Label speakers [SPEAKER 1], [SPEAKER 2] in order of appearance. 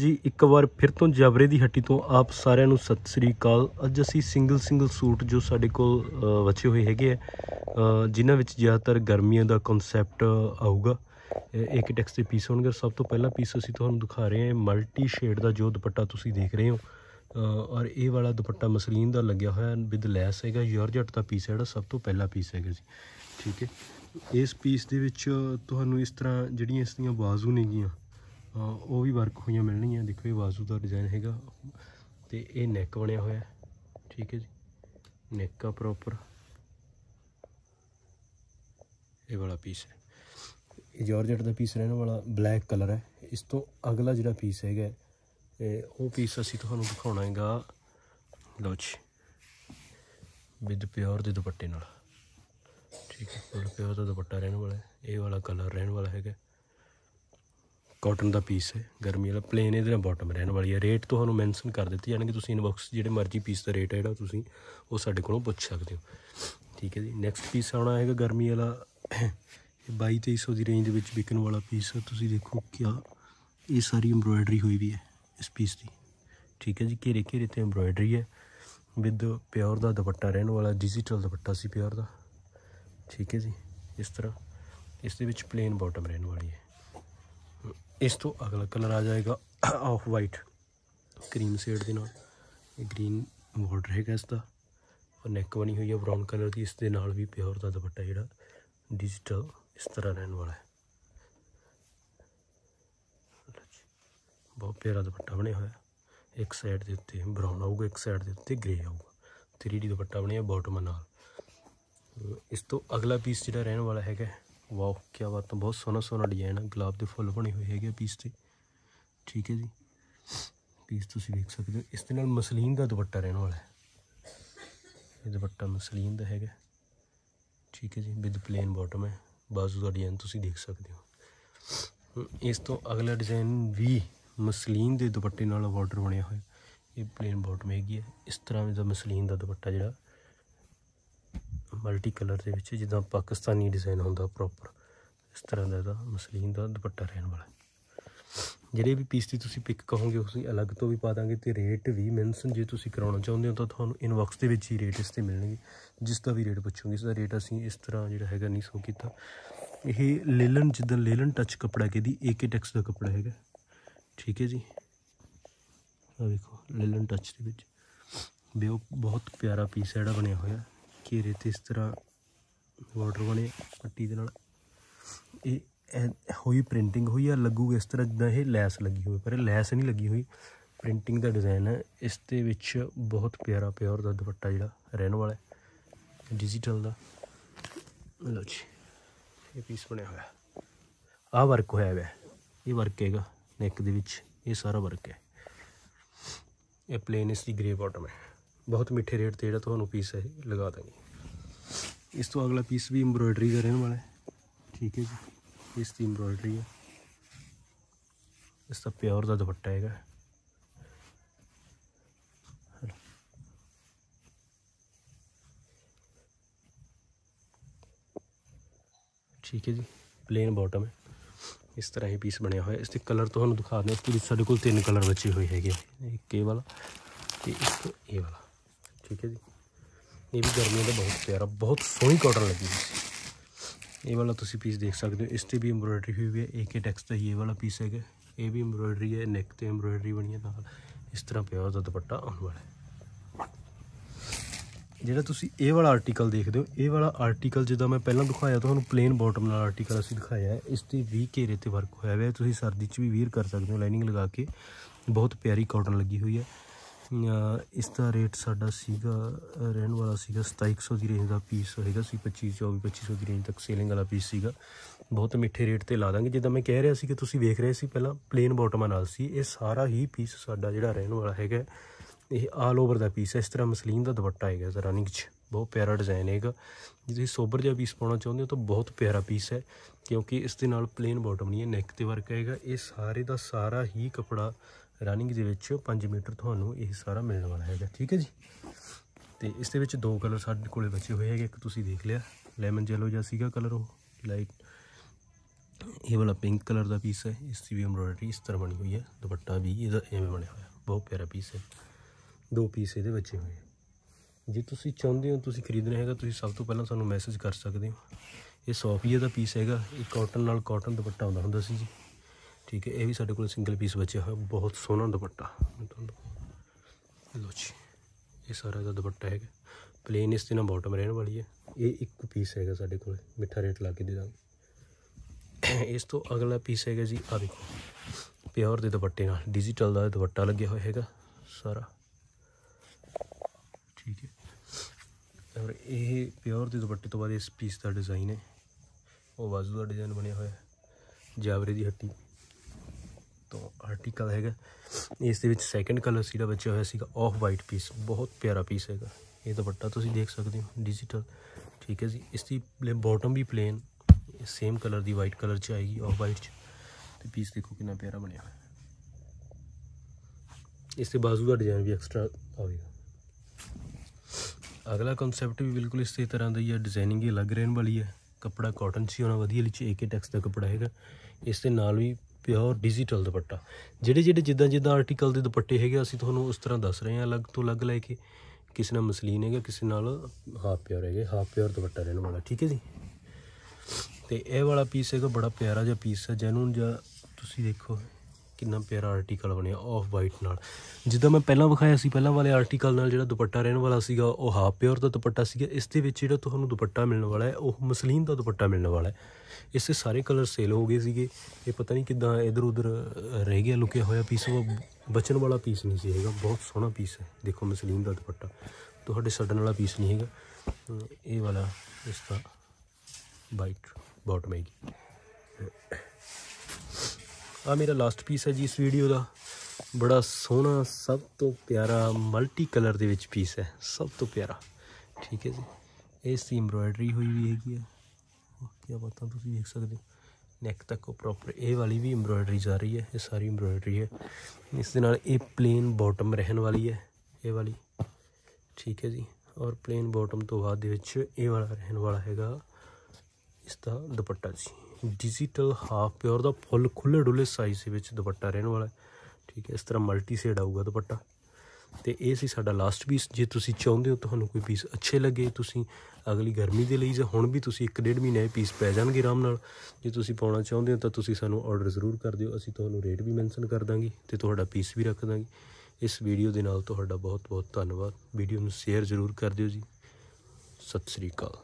[SPEAKER 1] ਜੀ ਇੱਕ ਵਾਰ ਫਿਰ ਤੋਂ ਜਬਰੇ ਦੀ ਹੱਟੀ ਤੋਂ ਆਪ ਸਾਰਿਆਂ ਨੂੰ ਸਤਿ ਸ੍ਰੀ ਅਕਾਲ ਅੱਜ ਅਸੀਂ ਸਿੰਗਲ ਸਿੰਗਲ ਸੂਟ ਜੋ ਸਾਡੇ ਕੋਲ ਬਚੇ ਹੋਏ ਹੈਗੇ ਆ ਜਿਨ੍ਹਾਂ ਵਿੱਚ ਜ਼ਿਆਦਾਤਰ ਗਰਮੀਆਂ ਦਾ ਕਨਸੈਪਟ ਆਊਗਾ ਇੱਕ ਟੈਕਸ ਦੇ ਪੀਸ ਹੋਣਗੇ ਸਭ ਤੋਂ ਪਹਿਲਾ ਪੀਸ ਅਸੀਂ ਤੁਹਾਨੂੰ ਦਿਖਾ ਰਹੇ ਹਾਂ ਮਲਟੀ ਸ਼ੇਡ ਦਾ ਜੋ ਦੁਪੱਟਾ ਤੁਸੀਂ ਦੇਖ ਰਹੇ ਹੋ ਔਰ ਇਹ ਵਾਲਾ ਦੁਪੱਟਾ ਮਸਲੀਨ ਦਾ ਲੱਗਿਆ ਹੋਇਆ ਵਿਦ ਲੈਸ ਹੈਗਾ ਯਾਰਜਟ ਦਾ ਪੀਸ ਹੈ ਜਿਹੜਾ ਸਭ ਤੋਂ ਪਹਿਲਾ ਪੀਸ ਹੈਗਾ ਜੀ ਠੀਕ ਹੈ ਇਸ ਪੀਸ ਦੇ ਵਿੱਚ ਤੁਹਾਨੂੰ ਇਸ ਤਰ੍ਹਾਂ ਜਿਹੜੀਆਂ ਇਸ ਦੀਆਂ ਬਾਜ਼ੂ ਨੇਗੀਆਂ ਉਹ ਵੀ ਵਰਕ ਹੋਈਆਂ ਮਿਲਣੀਆਂ ਦੇਖੋ ਇਹ ਬਾਜ਼ੂ ਦਾ ਡਿਜ਼ਾਈਨ ਹੈਗਾ ਤੇ ਇਹ ਨੈਕ ਬਣਿਆ ਹੋਇਆ ਠੀਕ ਹੈ ਜੀ ਨੈਕ ਆ ਪ੍ਰੋਪਰ ਇਹ ਵਾਲਾ ਪੀਸ ਹੈ ਇਹ ਜਾਰਜਟ ਦਾ ਪੀਸ ਰਹਿਣ ਵਾਲਾ ਬਲੈਕ ਕਲਰ ਹੈ ਇਸ ਤੋਂ ਅਗਲਾ ਜਿਹੜਾ ਪੀਸ ਹੈਗਾ ਉਹ ਪੀਸ ਅਸੀਂ ਤੁਹਾਨੂੰ ਦਿਖਾਉਣਾ ਹੈਗਾ ਲੋ ਜੀ ਵਿਦ ਪਿਓਰ ਦੇ ਦੁਪੱਟੇ ਨਾਲ ਠੀਕ ਹੈ ਪਿਓਰ ਦਾ ਦੁਪੱਟਾ ਰਹਿਣ ਵਾਲਾ ਇਹ ਵਾਲਾ ਕਲਰ ਰਹਿਣ ਵਾਲਾ ਹੈਗਾ ਕਾਟਨ ਦਾ ਪੀਸ ਹੈ ਗਰਮੀ ਵਾਲਾ ਪਲੇਨ ਇਹਦੇ ਨਾਲ ਬਾਟਮ ਰਹਿਣ ਵਾਲੀ ਹੈ ਰੇਟ ਤੁਹਾਨੂੰ ਮੈਂਸ਼ਨ ਕਰ ਦਿੱਤੀ ਯਾਨੀ ਕਿ ਤੁਸੀਂ ਇਨਬਾਕਸ ਜਿਹੜੇ ਮਰਜ਼ੀ ਪੀਸ ਦਾ ਰੇਟ ਹੈ ਜਿਹੜਾ ਤੁਸੀਂ ਉਹ ਸਾਡੇ ਕੋਲੋਂ ਪੁੱਛ ਸਕਦੇ ਹੋ ਠੀਕ ਹੈ ਜੀ ਨੈਕਸਟ ਪੀਸ ਆਉਣਾ ਹੈਗਾ ਗਰਮੀ ਵਾਲਾ ਇਹ 2200 ਦੀ ਰੇਂਜ ਵਿੱਚ ਵਿਕਣ ਵਾਲਾ ਪੀਸ ਹੈ ਤੁਸੀਂ ਦੇਖੋ ਕਿਆ ਇਹ ਸਾਰੀ ਐਮਬ੍ਰੋਇਡਰੀ ਹੋਈ ਵੀ ਹੈ ਇਸ ਪੀਸ ਦੀ ਠੀਕ ਹੈ ਜੀ ਘੇਰੇ ਘੇਰੇ ਤੇ ਐਮਬ੍ਰੋਇਡਰੀ ਹੈ ਵਿਦ ਪਿਓਰ ਦਾ ਦੁਪੱਟਾ ਰਹਿਣ ਵਾਲਾ ਡਿਜੀਟਲ ਦੁਪੱਟਾ ਸੀ ਪਿਓਰ ਦਾ ਠੀਕ ਹੈ ਜੀ ਇਸ ਤਰ੍ਹਾਂ ਇਸ ਦੇ ਵਿੱਚ ਪਲੇਨ ਬਾਟਮ ਰਹਿਣ ਵਾਲੀ ਹੈ ਇਸ ਤੋਂ ਅਗਲਾ ਕਲਰ ਆ ਜਾਏਗਾ ਆਫ ਵਾਈਟ ਕਰੀਮ ਸ਼ੇਡ ਦੇ ਨਾਲ ਇਹ ਗ੍ਰੀਨ ਬਾਰਡਰ ਹੈਗਾ ਇਸ ਦਾ ਔਰ ਨੈਕ ਬਣੀ ਹੋਈ ਹੈ ਬ੍ਰਾਊਨ ਕਲਰ ਦੀ ਇਸ ਦੇ ਨਾਲ ਵੀ ਪਿਓਰ ਦਾ ਦੁਪੱਟਾ ਜਿਹੜਾ ਡਿਜੀਟਲ ਇਸ ਤਰ੍ਹਾਂ ਰਹਿਣ ਵਾਲਾ ਹੈ ਬਹੁਤ ਪਿਆਰਾ ਦੁਪੱਟਾ ਬਣਿਆ ਹੋਇਆ ਇੱਕ ਸਾਈਡ ਦੇ ਉੱਤੇ ਬ੍ਰਾਊਨ ਆਊਗਾ ਇੱਕ ਸਾਈਡ ਦੇ ਉੱਤੇ ਗ੍ਰੇ ਆਊਗਾ 3D ਦੁਪੱਟਾ ਬਣਿਆ ਬਾਟਮ ਨਾਲ ਇਸ ਤੋਂ ਅਗਲਾ ਪੀਸ ਜਿਹੜਾ ਰਹਿਣ ਵਾਲਾ ਹੈਗਾ ਵਾਓ ਕੀ ਬਾਤ ਹੈ ਬਹੁਤ ਸੋਹਣਾ ਸੋਹਣਾ ਡਿਜ਼ਾਈਨ ਹੈ ਗੁਲਾਬ ਦੇ ਫੁੱਲ ਬਣੇ ਹੋਏ ਹੈਗੇ ਪੀਸ ਤੇ ਠੀਕ ਹੈ ਜੀ ਪੀਸ ਤੁਸੀਂ ਵੇਖ ਸਕਦੇ ਹੋ ਇਸ ਦੇ ਨਾਲ ਮਸਲੀਨ ਦਾ ਦੁਪੱਟਾ ਰਹਿਣ ਵਾਲਾ ਹੈ ਇਹ ਦੁਪੱਟਾ ਮਸਲੀਨ ਦਾ ਹੈਗਾ ਠੀਕ ਹੈ ਜੀ ਵਿਦ ਪਲੇਨ ਬਾਟਮ ਹੈ ਬਾਜ਼ੂ ਦਾ ਡਿਜ਼ਾਈਨ ਤੁਸੀਂ ਦੇਖ ਸਕਦੇ ਹੋ ਇਸ ਤੋਂ ਅਗਲਾ ਡਿਜ਼ਾਈਨ ਵੀ ਮਸਲੀਨ ਦੇ ਦੁਪੱਟੇ ਨਾਲ ਬਾਰਡਰ ਬਣਿਆ ਹੋਇਆ ਇਹ ਪਲੇਨ ਬਾਟਮ ਹੈਗੀ ਹੈ ਇਸ ਤਰ੍ਹਾਂ ਦਾ ਮਸਲੀਨ ਦਾ ਦੁਪੱਟਾ ਜਿਹੜਾ ਮਲਟੀ ਕਲਰ ਦੇ ਵਿੱਚ ਜਿੱਦਾਂ ਪਾਕਿਸਤਾਨੀ ਡਿਜ਼ਾਈਨ ਹੁੰਦਾ ਪ੍ਰੋਪਰ ਇਸ ਤਰ੍ਹਾਂ ਦਾ ਦਾ ਮਸਲੀਨ ਦਾ ਦੁਪੱਟਾ ਰਹਿਣ ਵਾਲਾ ਜਿਹੜੇ ਵੀ ਪੀਸ ਦੀ ਤੁਸੀਂ ਪਿਕ ਕਹੋਗੇ ਉਸ ਦੀ ਅਲੱਗ ਤੋਂ ਵੀ ਪਾ ਦਾਂਗੇ ਤੇ ਰੇਟ ਵੀ ਮੈਂਸ਼ਨ ਜੇ ਤੁਸੀਂ ਕਰਾਉਣਾ ਚਾਹੁੰਦੇ ਹੋ ਤਾਂ ਤੁਹਾਨੂੰ ਇਨਬਾਕਸ ਦੇ ਵਿੱਚ ਹੀ ਰੇਟ ਇਸ ਤੇ ਮਿਲਣਗੇ ਜਿਸ ਦਾ ਵੀ ਰੇਟ ਪੁੱਛੋਗੇ ਉਸ ਦਾ ਰੇਟ ਅਸੀਂ ਇਸ ਤਰ੍ਹਾਂ ਜਿਹੜਾ ਹੈਗਾ ਨਹੀਂ ਸੋ ਕੀਤਾ ਇਹ ਲੇਲਨ ਜਿੱਦਾਂ ਲੇਲਨ ਟੱਚ ਕਪੜਾ ਕੇ ਦੀ ਏਕੇ ਟੈਕਸ ਦਾ ਕਪੜਾ ਹੈਗਾ ਠੀਕ ਹੈ ਜੀ ਆ ਵੇਖੋ ਲੇਲਨ ਟੱਚ ਦੇ ਵਿੱਚ ਬਹੁਤ ਪਿਆਰਾ ਪੀਸ ਹੈ ਜਿਹੜਾ ਬਣਿਆ ਹੋਇਆ ਘੇਰੇ ਤੇ ਇਸ ਤਰ੍ਹਾਂ ਬਾਰਡਰ ਬਣੇ ਪੱਟੀ ਦੇ ਨਾਲ ਇਹ ਹੋਈ ਪ੍ਰਿੰਟਿੰਗ ਹੋਈ ਆ ਲੱਗੂਗਾ ਇਸ ਤਰ੍ਹਾਂ ਜਿੱਦਾਂ ਇਹ ਲੈਸ ਲੱਗੀ ਹੋਵੇ ਪਰ ਇਹ ਲੈਸ ਨਹੀਂ ਲੱਗੀ ਹੋਈ ਪ੍ਰਿੰਟਿੰਗ ਦਾ ਡਿਜ਼ਾਈਨ ਹੈ ਇਸ ਦੇ ਵਿੱਚ ਬਹੁਤ ਪਿਆਰਾ ਪਿਓਰ ਦਾ ਦੁਪੱਟਾ ਜਿਹੜਾ ਰਹਿਣ ਵਾਲਾ ਹੈ ਡਿਜੀਟਲ ਦਾ ਲੋ ਜੀ ਇਹ ਪੀਸ ਬਣਿਆ ਹੋਇਆ ਆ ਵਰਕ ਹੋਇਆ ਹੋਇਆ ਇਹ ਵਰਕ ਹੈਗਾ ਨੈਕ ਦੇ ਵਿੱਚ ਇਹ ਸਾਰਾ ਵਰਕ ਹੈ ਇਹ ਪਲੇਨ ਇਸ ਦੀ ਗ੍ਰੇ ਬਾਟਮ ਹੈ ਬਹੁਤ ਮਿੱਠੇ ਰੇਟ ਤੇ ਜਿਹੜਾ ਤੁਹਾਨੂੰ ਪੀਸ ਹੈ ਲਗਾ ਦਾਂਗੇ ਇਸ ਤੋਂ ਅਗਲਾ ਪੀਸ ਵੀ ਐਮਬ੍ਰੋਇਡਰੀ ਕਰਨ ਵਾਲਾ ਠੀਕ ਹੈ ਜੀ ਇਸ ਦੀ ਐਮਬ੍ਰੋਇਡਰੀ ਹੈ ਇਸ ਦਾ ਪਿਓਰ ਦਾ ਦੁਪੱਟਾ ਹੈਗਾ ਠੀਕ ਹੈ ਜੀ ਪਲੇਨ ਬਾਟਮ ਹੈ ਇਸ ਤਰ੍ਹਾਂ ਹੀ ਪੀਸ ਬਣਿਆ ਹੋਇਆ ਇਸ ਦੇ ਕਲਰ ਤੁਹਾਨੂੰ ਦਿਖਾ ਦਿੰਦੇ ਹਾਂ ਦੇ ਸਾਡੇ ਕੋਲ ਤਿੰਨ ਕਲਰ ਬਚੇ ਹੋਏ ਹੈਗੇ ਇੱਕ ਇਹ ਵਾਲਾ ਤੇ ਇੱਕ ਇਹ ਵਾਲਾ ਠੀਕ ਹੈ ਜੀ ਇਹ ਵੀ ਗਰਮੀਆਂ ਦਾ ਬਹੁਤ ਪਿਆਰਾ ਬਹੁਤ ਸੋਹਣੀ ਕਾਟਨ ਲੱਗੀ ਹੋਈ ਇਹ ਵਾਲਾ ਤੁਸੀਂ ਪੀਸ ਦੇਖ ਸਕਦੇ ਹੋ ਇਸ ਤੇ ਵੀ ਐਮਬ੍ਰੋਇਡਰੀ ਹੋਈ ਹੋਈ ਹੈ ਏਕੇ ਟੈਕਸ ਦਾ ਇਹ ਵਾਲਾ ਪੀਸ ਹੈਗਾ ਇਹ ਵੀ ਐਮਬ੍ਰੋਇਡਰੀ ਹੈ ਨੈਕ ਤੇ ਐਮਬ੍ਰੋਇਡਰੀ ਬਣੀ ਹੈ ਨਾਲ ਇਸ ਤਰ੍ਹਾਂ ਪਿਆ ਉਹਦਾ ਦੁਪੱਟਾ ਆਉਣ ਵਾਲਾ ਜਿਹੜਾ ਤੁਸੀਂ ਇਹ ਵਾਲਾ ਆਰਟੀਕਲ ਦੇਖਦੇ ਹੋ ਇਹ ਵਾਲਾ ਆਰਟੀਕਲ ਜਿੱਦਾਂ ਮੈਂ ਪਹਿਲਾਂ ਦਿਖਾਇਆ ਤੁਹਾਨੂੰ ਪਲੇਨ ਬਾਟਮ ਨਾਲ ਆਰਟੀਕਲ ਅਸੀਂ ਦਿਖਾਇਆ ਇਸ ਤੇ ਵੀ ਘੇਰੇ ਤੇ ਵਰਕ ਹੋਇਆ ਹੋਇਆ ਤੁਸੀਂ ਸਰਦੀ 'ਚ ਵੀ ਵੀਅਰ ਕਰ ਸਕਦੇ ਹੋ ਲਾਈਨਿੰਗ ਲਗਾ ਕੇ ਬਹੁਤ ਪਿਆਰੀ ਕਾਟਨ ਲੱਗੀ ਹੋਈ ਹੈ ਇਸ ਦਾ ਰੇਟ ਸਾਡਾ ਸੀਗਾ ਰਹਿਣ ਵਾਲਾ ਸੀਗਾ 2700 ਦੀ ਰੇਂਜ ਦਾ ਪੀਸ ਹੋਏਗਾ ਸੀ 25 24 2500 ਦੀ ਰੇਂਜ ਤੱਕ ਸੇਲਿੰਗ ਵਾਲਾ ਪੀਸ ਸੀਗਾ ਬਹੁਤ ਮਿੱਠੇ ਰੇਟ ਤੇ ਲਾ ਦਾਂਗੇ ਜਿੱਦਾਂ ਮੈਂ ਕਹਿ ਰਿਹਾ ਸੀ ਕਿ ਤੁਸੀਂ ਵੇਖ ਰਹੇ ਸੀ ਪਹਿਲਾਂ ਪਲੇਨ ਬਾਟਮਾਂ ਨਾਲ ਸੀ ਇਹ ਸਾਰਾ ਹੀ ਪੀਸ ਸਾਡਾ ਜਿਹੜਾ ਰਹਿਣ ਵਾਲਾ ਹੈਗਾ ਇਹ ਆਲ ਓਵਰ ਦਾ ਪੀਸ ਹੈ ਇਸ ਤਰ੍ਹਾਂ ਮਸਲੀਨ ਦਾ ਦੁਪੱਟਾ ਹੈਗਾ ਜ਼ਰਾ ਰਨਿੰਗ 'ਚ ਬਹੁਤ ਪਿਆਰਾ ਡਿਜ਼ਾਈਨ ਹੈਗਾ ਜੇ ਤੁਸੀਂ ਸੋਬਰ ਜਿਹਾ ਪੀਸ ਪਾਉਣਾ ਚਾਹੁੰਦੇ ਹੋ ਤਾਂ ਬਹੁਤ ਪਿਆਰਾ ਪੀਸ ਹੈ ਕਿਉਂਕਿ ਇਸ ਦੇ ਨਾਲ ਪਲੇਨ ਬਾਟਮ ਨਹੀਂ ਹੈ ਨੈਕ ਤੇ ਵਰਕ ਹੈਗਾ ਇਹ ਸਾਰੇ ਦਾ ਸਾਰਾ ਹੀ ਕਪੜਾ ਰਨਿੰਗ ਦੇ ਵਿੱਚ 5 ਮੀਟਰ ਤੁਹਾਨੂੰ ਇਹ ਸਾਰਾ ਮਿਲਣ ਵਾਲਾ ਹੈਗਾ ਠੀਕ ਹੈ ਜੀ ਤੇ ਇਸ ਦੇ ਵਿੱਚ ਦੋ ਕਲਰ ਸਾਡੇ ਕੋਲੇ ਬਚੇ ਹੋਏ ਹੈਗੇ ਇੱਕ ਤੁਸੀਂ ਦੇਖ ਲਿਆ ਲੈਮਨ ਜੈਲੋ ਜਿਹਾ ਸੀਗਾ ਕਲਰ ਉਹ ਲਾਈਟ ਇਹ ਵਾਲਾ ਪਿੰਕ ਕਲਰ ਦਾ ਪੀਸ ਹੈ ਇਸ ਦੀ ਵੀ ਐਮਬ੍ਰੋਇਡਰੀ ਇਸ ਤਰ੍ਹਾਂ ਬਣੀ ਹੋਈ ਹੈ ਦੁਪੱਟਾ ਵੀ ਇਹਦਾ ਐਵੇਂ ਬਣਿਆ ਹੋਇਆ ਬਹੁਤ ਪਿਆਰਾ ਪੀਸ ਹੈ ਦੋ ਪੀਸ ਇਹਦੇ ਬਚੇ ਹੋਏ ਜੇ ਤੁਸੀਂ ਚਾਹੁੰਦੇ ਹੋ ਤੁਸੀਂ ਖਰੀਦਣਾ ਹੈਗਾ ਤੁਸੀਂ ਸਭ ਤੋਂ ਪਹਿਲਾਂ ਸਾਨੂੰ ਮੈਸੇਜ ਕਰ ਸਕਦੇ ਹੋ ਇਹ ਸੌਫੀਆ ਦਾ ਪੀਸ ਹੈਗਾ ਇਹ ਕਾਟਨ ਨਾਲ ਕਾਟਨ ਦੁਪੱਟਾ ਹੁੰਦਾ ਹੁੰਦਾ ਸੀ ਜੀ ਠੀਕ ਹੈ ਇਹ ਵੀ ਸਾਡੇ ਕੋਲ ਸਿੰਗਲ ਪੀਸ ਬਚਿਆ ਹੋਇਆ ਬਹੁਤ ਸੋਹਣਾ ਦੁਪੱਟਾ ਲੋ ਜੀ ਇਹ ਸਾਰਾ ਦਾ ਦੁਪੱਟਾ ਹੈਗਾ ਪਲੇਨ ਇਸ ਤੇ ਨਾ ਬਾਟਮ ਰਹਿਣ ਵਾਲੀ ਹੈ ਇਹ ਇੱਕ ਪੀਸ ਹੈਗਾ ਸਾਡੇ ਕੋਲ ਮਿੱਠਾ ਰੇਟ ਲਾ ਕੇ ਦੇ ਦਾਂਗੇ ਇਸ ਤੋਂ ਅਗਲਾ ਪੀਸ ਹੈਗਾ ਜੀ ਆ ਦੇਖੋ ਪਿਓਰ ਦੇ ਦੁਪੱਟੇ ਨਾਲ ਡਿਜੀਟਲ ਦਾ ਦੁਪੱਟਾ ਲੱਗਿਆ ਹੋਇਆ ਹੈਗਾ ਸਾਰਾ ਠੀਕ ਹੈ ਔਰ ਇਹ ਪਿਓਰ ਦੇ ਦੁਪੱਟੇ ਤੋਂ ਬਾਅਦ ਇਸ ਪੀਸ ਦਾ ਡਿਜ਼ਾਈਨ ਹੈ ਉਹ ਵਾਜ਼ੂ ਦਾ ਡਿਜ਼ਾਈਨ ਬਣਿਆ ਹੋਇਆ ਜਾਵਰੇ ਦੀ ਹੱਟੀ ਤੋਂ ਆਰਟੀਕਲ ਹੈਗਾ ਇਸ ਦੇ ਵਿੱਚ ਸੈਕੰਡ ਕਲਰ ਸੀਗਾ ਬਚਿਆ ਹੋਇਆ ਸੀਗਾ ਆਫ ਵਾਈਟ ਪੀਸ ਬਹੁਤ ਪਿਆਰਾ ਪੀਸ ਹੈਗਾ ਇਹ ਦੁਪੱਟਾ ਤੁਸੀਂ ਦੇਖ ਸਕਦੇ ਹੋ ਡਿਜੀਟਲ ਠੀਕ ਹੈ ਜੀ ਇਸ ਦੀ ਬਾਟਮ ਵੀ ਪਲੇਨ ਸੇਮ ਕਲਰ ਦੀ ਵਾਈਟ ਕਲਰ ਚ ਆਏਗੀ ਆਫ ਵਾਈਟ ਚ ਤੇ ਪੀਸ ਦੇਖੋ ਕਿੰਨਾ ਪਿਆਰਾ ਬਣਿਆ ਹੋਇਆ ਇਸ ਤੇ ਬਾਜ਼ੂ ਦਾ ਡਿਜ਼ਾਈਨ ਵੀ ਐਕਸਟਰਾ ਆਵੇਗਾ ਅਗਲਾ ਕਨਸੈਪਟ ਵੀ ਬਿਲਕੁਲ ਇਸੇ ਤਰ੍ਹਾਂ ਦਾ ਹੀ ਹੈ ਡਿਜ਼ਾਈਨਿੰਗ ਹੀ ਅਲੱਗ ਰਹਿਣ ਵਾਲੀ ਹੈ ਕੱਪੜਾ ਕਾਟਨ ਸੀ ਹੋਣਾ ਵਧੀਆ ਚ ਏਕੇ ਟੈਕਸ ਦਾ ਕੱਪੜਾ ਹੈਗਾ ਇਸ ਦੇ ਨਾਲ ਵੀ ਪਿਓਰ ਡਿਜੀਟਲ ਦੁਪੱਟਾ ਜਿਹੜੇ ਜਿਹੜੇ ਜਿੱਦਾਂ ਜਿੱਦਾਂ ਆਰਟੀਕਲ ਦੇ ਦੁਪੱਟੇ ਹੈਗੇ ਅਸੀਂ ਤੁਹਾਨੂੰ ਉਸ ਤਰ੍ਹਾਂ ਦੱਸ ਰਹੇ ਹਾਂ ਅਲੱਗ ਤੋਂ ਅਲੱਗ ਲੈ ਕੇ ਕਿਸੇ ਨਾਲ ਮਸਲੀਨ ਹੈਗਾ ਕਿਸੇ ਨਾਲ ਹਾਫ ਪਿਓਰ ਹੈਗੇ ਹਾਫ ਪਿਓਰ ਦੁਪੱਟਾ ਰਹਿਣ ਵਾਲਾ ਠੀਕ ਹੈ ਜੀ ਤੇ ਇਹ ਵਾਲਾ ਪੀਸ ਹੈਗਾ ਬੜਾ ਪਿਆਰਾ ਜਿਹਾ ਪੀਸ ਹੈ ਜੈਨੂਨ ਜਾਂ ਤੁਸੀਂ ਦੇਖੋ ਕਿੰਨਾ ਪਿਆਰਾ ਆਰਟੀਕਲ ਬਣਿਆ ਆਫ ਵਾਈਟ ਨਾਲ ਜਿੱਦਾਂ ਮੈਂ ਪਹਿਲਾਂ ਵਿਖਾਇਆ ਸੀ ਪਹਿਲਾਂ ਵਾਲੇ ਆਰਟੀਕਲ ਨਾਲ ਜਿਹੜਾ ਦੁਪੱਟਾ ਰਹਿਣ ਵਾਲਾ ਸੀਗਾ ਉਹ ਹਾਫ ਪਿਓਰ ਦਾ ਦੁਪੱਟਾ ਸੀਗਾ ਇਸ ਦੇ ਵਿੱਚ ਜਿਹੜਾ ਤੁਹਾਨੂੰ ਦੁਪੱਟਾ ਮਿਲਣ ਵਾਲਾ ਹੈ ਉਹ ਮਸਲੀਨ ਦਾ ਦੁਪੱਟਾ ਮਿਲਣ ਵਾਲਾ ਹੈ ਇਸੇ ਸਾਰੇ ਕਲਰ ਸੇਲ ਹੋ ਗਏ ਸੀਗੇ ਇਹ ਪਤਾ ਨਹੀਂ ਕਿਦਾਂ ਇਧਰ ਉਧਰ ਰਹਿ ਗਿਆ ਲੁਕਿਆ ਹੋਇਆ ਪੀਸ ਉਹ ਬਚਣ ਵਾਲਾ ਪੀਸ ਨਹੀਂ ਸੀ ਹੈਗਾ ਬਹੁਤ ਸੋਹਣਾ ਪੀਸ ਹੈ ਦੇਖੋ ਮਸਲੀਨ ਦਾ ਦੁਪੱਟਾ ਤੁਹਾਡੇ ਛੱਡਣ ਵਾਲਾ ਪੀਸ ਨਹੀਂ ਹੈਗਾ ਇਹ ਵਾਲਾ ਇਸ ਦਾ ਵਾਈਟ ਬਾਟਮ ਹੈਗੀ ਆ ਮੇਰਾ ਲਾਸਟ ਪੀਸ ਹੈ ਜੀ ਇਸ ਵੀਡੀਓ ਦਾ ਬੜਾ ਸੋਹਣਾ ਸਭ ਤੋਂ ਪਿਆਰਾ ਮਲਟੀ ਕਲਰ ਦੇ ਵਿੱਚ ਪੀਸ ਹੈ ਸਭ ਤੋਂ ਪਿਆਰਾ ਠੀਕ ਹੈ ਜੀ ਇਹ ਸੀ ਐਮਬ੍ਰੋਇਡਰੀ ਹੋਈ ਵੀ ਹੈਗੀ ਹੈ ਕੀ ਬਤਾ ਤੁਸੀਂ ਦੇਖ ਸਕਦੇ ਹੋ ਨੈਕ ਤੱਕ ਉਹ ਪ੍ਰੋਪਰ ਇਹ ਵਾਲੀ ਵੀ ਐਮਬ੍ਰੋਇਡਰੀ ਜਾ ਰਹੀ ਹੈ ਇਹ ਸਾਰੀ ਐਮਬ੍ਰੋਇਡਰੀ ਹੈ ਇਸ ਦੇ ਨਾਲ ਇਹ ਪਲੇਨ ਬਾਟਮ ਰਹਿਣ ਵਾਲੀ ਹੈ ਇਹ ਵਾਲੀ ਠੀਕ ਹੈ ਜੀ ਔਰ ਪਲੇਨ ਬਾਟਮ ਤੋਂ ਬਾਅਦ ਦੇ ਵਿੱਚ ਇਹ ਵਾਲਾ ਰਹਿਣ ਵਾਲਾ ਹੈਗਾ ਇਸ ਦਾ ਦੁਪੱਟਾ ਜੀ ਡਿਜੀਟਲ ਹਾਫ ਪਿਓਰ ਦਾ ਫੁੱਲ ਖੁੱਲੇ ਡੁੱਲੇ ਸਾਈਜ਼ ਦੇ ਵਿੱਚ ਦੁਪੱਟਾ ਰਹਿਣ ਵਾਲਾ ਠੀਕ ਹੈ ਇਸ ਤਰ੍ਹਾਂ ਮਲਟੀ ਸ਼ੇਡ ਆਊਗਾ ਦੁਪੱਟਾ ਤੇ ਇਹ ਸੀ ਸਾਡਾ ਲਾਸਟ ਪੀਸ ਜੇ ਤੁਸੀਂ ਚਾਹੁੰਦੇ ਹੋ ਤੁਹਾਨੂੰ ਕੋਈ ਪੀਸ ਅੱਛੇ ਲੱਗੇ ਤੁਸੀਂ ਅਗਲੀ ਗਰਮੀ ਦੇ ਲਈ ਜਾਂ ਹੁਣ ਵੀ ਤੁਸੀਂ 1.5 ਮਹੀਨੇ ਇਹ ਪੀਸ ਪੈ ਜਾਣਗੇ ਆਰਾਮ ਨਾਲ ਜੇ ਤੁਸੀਂ ਪਾਉਣਾ ਚਾਹੁੰਦੇ ਹੋ ਤਾਂ ਤੁਸੀਂ ਸਾਨੂੰ ਆਰਡਰ ਜ਼ਰੂਰ ਕਰ ਦਿਓ ਅਸੀਂ ਤੁਹਾਨੂੰ ਰੇਟ ਵੀ ਮੈਂਸ਼ਨ ਕਰ ਦਾਂਗੇ ਤੇ ਤੁਹਾਡਾ ਪੀਸ ਵੀ ਰੱਖ ਦਾਂਗੇ ਇਸ ਵੀਡੀਓ ਦੇ ਨਾਲ ਤੁਹਾਡਾ ਬਹੁਤ ਬਹੁਤ ਧੰਨਵਾਦ ਵੀਡੀਓ ਨੂੰ ਸ਼ੇਅਰ ਜ਼ਰੂਰ ਕਰ ਦਿਓ ਜੀ ਸਤਿ ਸ੍ਰੀ ਅਕਾਲ